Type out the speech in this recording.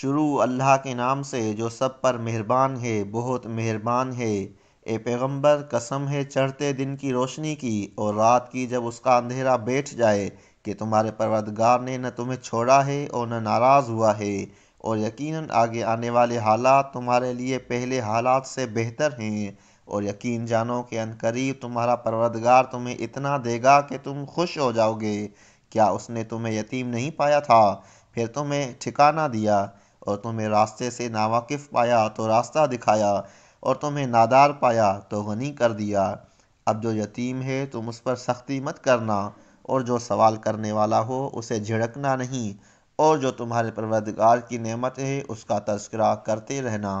शुरू अल्लाह के नाम से जो सब पर मेहरबान है बहुत मेहरबान है ए पैगंबर कसम है चढ़ते दिन की रोशनी की और रात की जब उसका अंधेरा बैठ जाए कि तुम्हारे परवदगार ने न तुम्हें छोड़ा है और न नाराज़ हुआ है और यकीनन आगे आने वाले हालात तुम्हारे लिए पहले हालात से बेहतर हैं और यकीन जानो कि अनकरीब तुम्हारा परवदगार तुम्हें इतना देगा कि तुम खुश हो जाओगे क्या उसने तुम्हें यतीम नहीं पाया था फिर तुम्हें ठिकाना दिया और तुम्हें रास्ते से नावाकिफ़ पाया तो रास्ता दिखाया और तुम्हें नादार पाया तो गनी कर दिया अब जो यतीम है तुम उस पर सख्ती मत करना और जो सवाल करने वाला हो उसे झिड़कना नहीं और जो तुम्हारे परवरदगार की नेमत है उसका तस्करा करते रहना